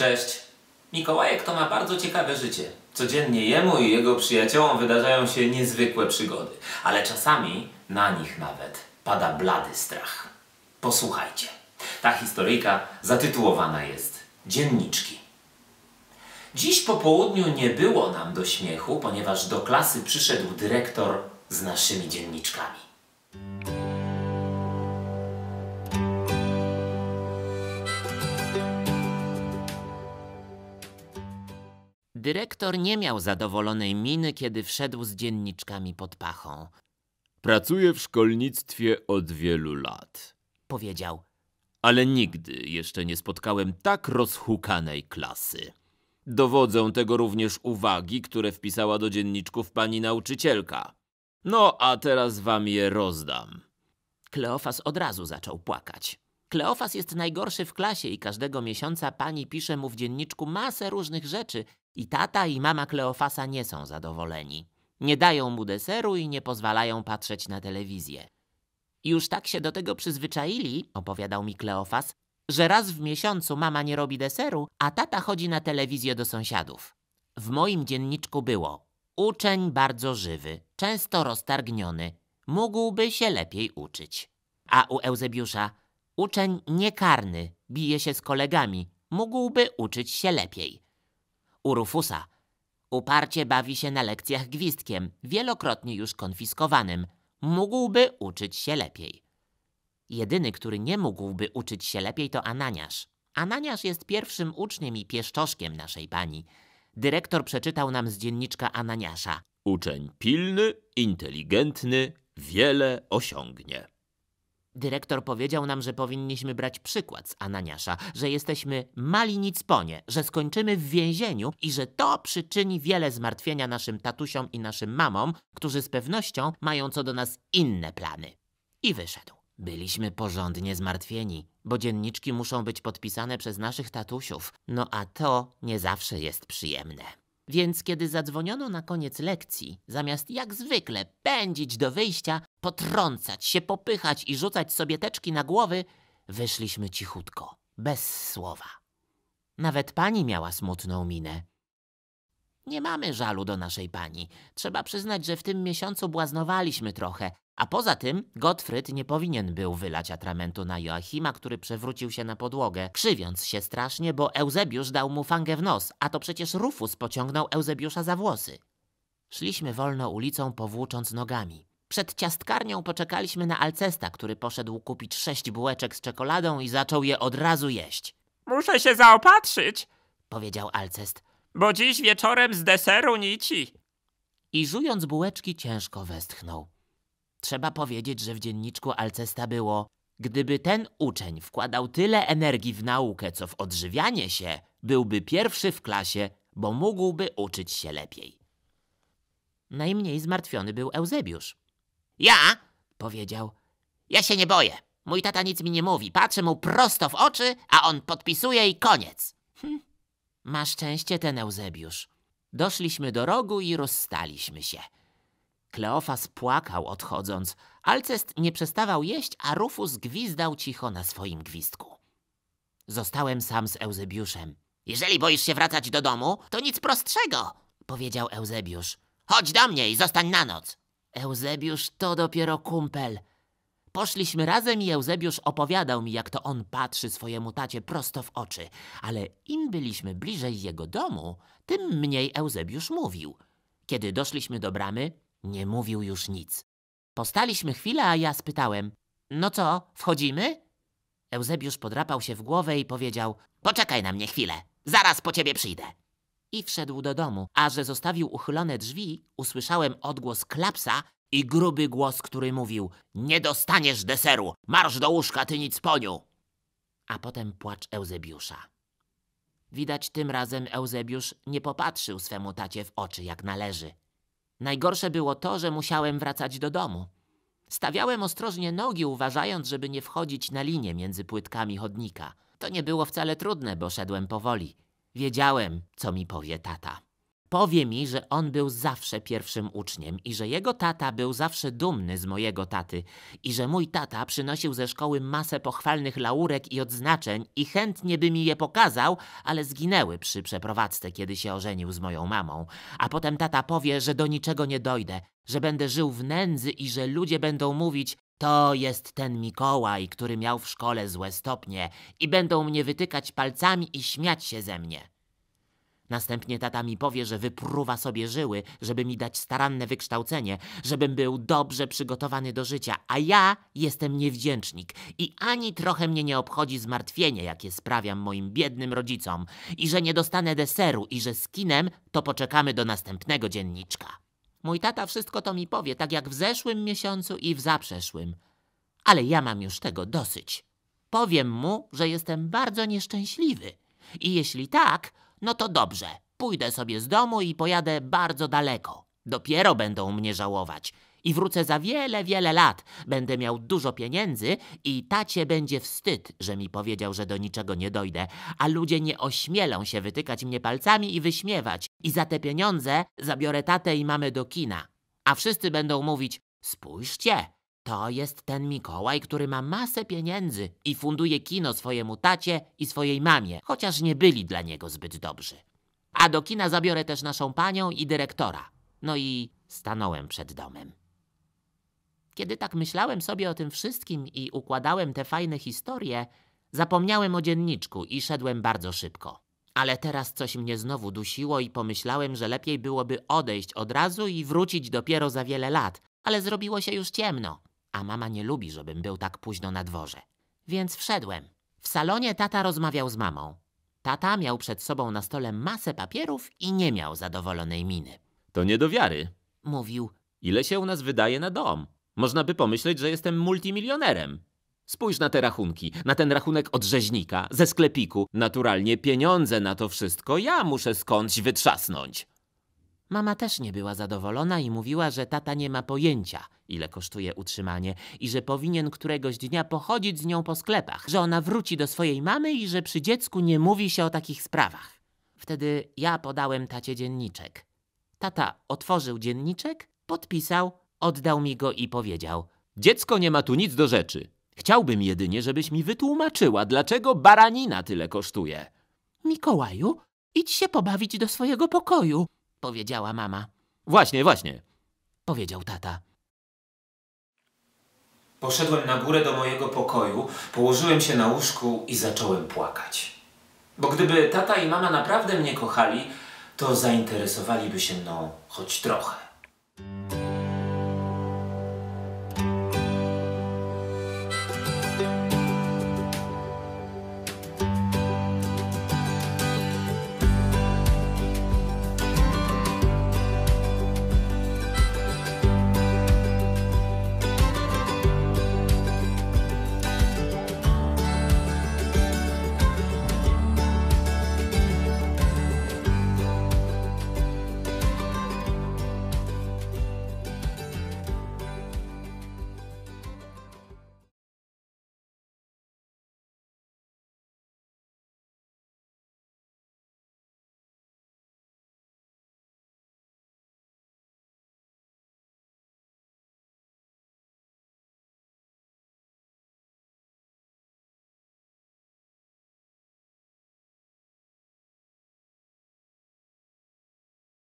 Cześć! Mikołajek to ma bardzo ciekawe życie. Codziennie jemu i jego przyjaciołom wydarzają się niezwykłe przygody, ale czasami na nich nawet pada blady strach. Posłuchajcie. Ta historyjka zatytułowana jest Dzienniczki. Dziś po południu nie było nam do śmiechu, ponieważ do klasy przyszedł dyrektor z naszymi dzienniczkami. Dyrektor nie miał zadowolonej miny, kiedy wszedł z dzienniczkami pod pachą. Pracuję w szkolnictwie od wielu lat, powiedział, ale nigdy jeszcze nie spotkałem tak rozhukanej klasy. Dowodzą tego również uwagi, które wpisała do dzienniczków pani nauczycielka. No, a teraz wam je rozdam. Kleofas od razu zaczął płakać. Kleofas jest najgorszy w klasie i każdego miesiąca pani pisze mu w dzienniczku masę różnych rzeczy, i tata i mama Kleofasa nie są zadowoleni. Nie dają mu deseru i nie pozwalają patrzeć na telewizję. Już tak się do tego przyzwyczaili, opowiadał mi Kleofas, że raz w miesiącu mama nie robi deseru, a tata chodzi na telewizję do sąsiadów. W moim dzienniczku było uczeń bardzo żywy, często roztargniony, mógłby się lepiej uczyć. A u Eusebiusza uczeń niekarny, bije się z kolegami, mógłby uczyć się lepiej. U Rufusa uparcie bawi się na lekcjach gwizdkiem, wielokrotnie już konfiskowanym. Mógłby uczyć się lepiej. Jedyny, który nie mógłby uczyć się lepiej, to Ananiasz. Ananiasz jest pierwszym uczniem i pieszczoszkiem naszej pani. Dyrektor przeczytał nam z dzienniczka Ananiasza. Uczeń pilny, inteligentny, wiele osiągnie. Dyrektor powiedział nam, że powinniśmy brać przykład z Ananiasza, że jesteśmy mali nicponie, że skończymy w więzieniu i że to przyczyni wiele zmartwienia naszym tatusiom i naszym mamom, którzy z pewnością mają co do nas inne plany. I wyszedł. Byliśmy porządnie zmartwieni, bo dzienniczki muszą być podpisane przez naszych tatusiów, no a to nie zawsze jest przyjemne. Więc kiedy zadzwoniono na koniec lekcji, zamiast jak zwykle pędzić do wyjścia, potrącać się, popychać i rzucać sobie teczki na głowy, wyszliśmy cichutko, bez słowa. Nawet pani miała smutną minę. Nie mamy żalu do naszej pani. Trzeba przyznać, że w tym miesiącu błaznowaliśmy trochę, a poza tym Gottfried nie powinien był wylać atramentu na Joachima, który przewrócił się na podłogę, krzywiąc się strasznie, bo Eusebiusz dał mu fangę w nos, a to przecież Rufus pociągnął Eusebiusza za włosy. Szliśmy wolno ulicą, powłócząc nogami. Przed ciastkarnią poczekaliśmy na Alcesta, który poszedł kupić sześć bułeczek z czekoladą i zaczął je od razu jeść. Muszę się zaopatrzyć, powiedział Alcest. Bo dziś wieczorem z deseru nici. I żując bułeczki ciężko westchnął. Trzeba powiedzieć, że w dzienniczku Alcesta było Gdyby ten uczeń wkładał tyle energii w naukę, co w odżywianie się, byłby pierwszy w klasie, bo mógłby uczyć się lepiej. Najmniej zmartwiony był Eusebiusz. Ja? powiedział. Ja się nie boję. Mój tata nic mi nie mówi. Patrzę mu prosto w oczy, a on podpisuje i koniec. Hm. Ma szczęście ten Eusebiusz. Doszliśmy do rogu i rozstaliśmy się. Kleofas płakał odchodząc. Alcest nie przestawał jeść, a Rufus gwizdał cicho na swoim gwizdku. Zostałem sam z Eusebiuszem. Jeżeli boisz się wracać do domu, to nic prostszego, powiedział Eusebiusz. Chodź do mnie i zostań na noc. Eusebiusz to dopiero kumpel. Poszliśmy razem i Eusebiusz opowiadał mi, jak to on patrzy swojemu tacie prosto w oczy. Ale im byliśmy bliżej jego domu, tym mniej Eusebiusz mówił. Kiedy doszliśmy do bramy, nie mówił już nic. Postaliśmy chwilę, a ja spytałem. No co, wchodzimy? Eusebiusz podrapał się w głowę i powiedział. Poczekaj na mnie chwilę, zaraz po ciebie przyjdę. I wszedł do domu, a że zostawił uchylone drzwi, usłyszałem odgłos klapsa i gruby głos, który mówił Nie dostaniesz deseru, marsz do łóżka, ty nic poniu. A potem płacz Eusebiusza. Widać tym razem Eusebiusz nie popatrzył swemu tacie w oczy jak należy. Najgorsze było to, że musiałem wracać do domu. Stawiałem ostrożnie nogi, uważając, żeby nie wchodzić na linię między płytkami chodnika. To nie było wcale trudne, bo szedłem powoli. Wiedziałem, co mi powie tata. Powie mi, że on był zawsze pierwszym uczniem i że jego tata był zawsze dumny z mojego taty i że mój tata przynosił ze szkoły masę pochwalnych laurek i odznaczeń i chętnie by mi je pokazał, ale zginęły przy przeprowadzce, kiedy się ożenił z moją mamą. A potem tata powie, że do niczego nie dojdę, że będę żył w nędzy i że ludzie będą mówić, to jest ten Mikołaj, który miał w szkole złe stopnie i będą mnie wytykać palcami i śmiać się ze mnie. Następnie tata mi powie, że wypruwa sobie żyły, żeby mi dać staranne wykształcenie, żebym był dobrze przygotowany do życia, a ja jestem niewdzięcznik i ani trochę mnie nie obchodzi zmartwienie, jakie sprawiam moim biednym rodzicom i że nie dostanę deseru i że z kinem to poczekamy do następnego dzienniczka. Mój tata wszystko to mi powie, tak jak w zeszłym miesiącu i w zaprzeszłym. Ale ja mam już tego dosyć. Powiem mu, że jestem bardzo nieszczęśliwy i jeśli tak, no to dobrze, pójdę sobie z domu i pojadę bardzo daleko. Dopiero będą mnie żałować. I wrócę za wiele, wiele lat. Będę miał dużo pieniędzy i tacie będzie wstyd, że mi powiedział, że do niczego nie dojdę, a ludzie nie ośmielą się wytykać mnie palcami i wyśmiewać. I za te pieniądze zabiorę tatę i mamy do kina. A wszyscy będą mówić, spójrzcie, to jest ten Mikołaj, który ma masę pieniędzy i funduje kino swojemu tacie i swojej mamie, chociaż nie byli dla niego zbyt dobrzy. A do kina zabiorę też naszą panią i dyrektora. No i stanąłem przed domem. Kiedy tak myślałem sobie o tym wszystkim i układałem te fajne historie, zapomniałem o dzienniczku i szedłem bardzo szybko. Ale teraz coś mnie znowu dusiło i pomyślałem, że lepiej byłoby odejść od razu i wrócić dopiero za wiele lat, ale zrobiło się już ciemno a mama nie lubi, żebym był tak późno na dworze. Więc wszedłem. W salonie tata rozmawiał z mamą. Tata miał przed sobą na stole masę papierów i nie miał zadowolonej miny. To nie do wiary. Mówił. Ile się u nas wydaje na dom? Można by pomyśleć, że jestem multimilionerem. Spójrz na te rachunki, na ten rachunek od rzeźnika, ze sklepiku. Naturalnie pieniądze na to wszystko ja muszę skądś wytrzasnąć. Mama też nie była zadowolona i mówiła, że tata nie ma pojęcia, ile kosztuje utrzymanie i że powinien któregoś dnia pochodzić z nią po sklepach, że ona wróci do swojej mamy i że przy dziecku nie mówi się o takich sprawach. Wtedy ja podałem tacie dzienniczek. Tata otworzył dzienniczek, podpisał, oddał mi go i powiedział: Dziecko nie ma tu nic do rzeczy. Chciałbym jedynie, żebyś mi wytłumaczyła, dlaczego baranina tyle kosztuje. Mikołaju, idź się pobawić do swojego pokoju powiedziała mama. Właśnie, właśnie, powiedział tata. Poszedłem na górę do mojego pokoju, położyłem się na łóżku i zacząłem płakać. Bo gdyby tata i mama naprawdę mnie kochali, to zainteresowaliby się mną choć trochę.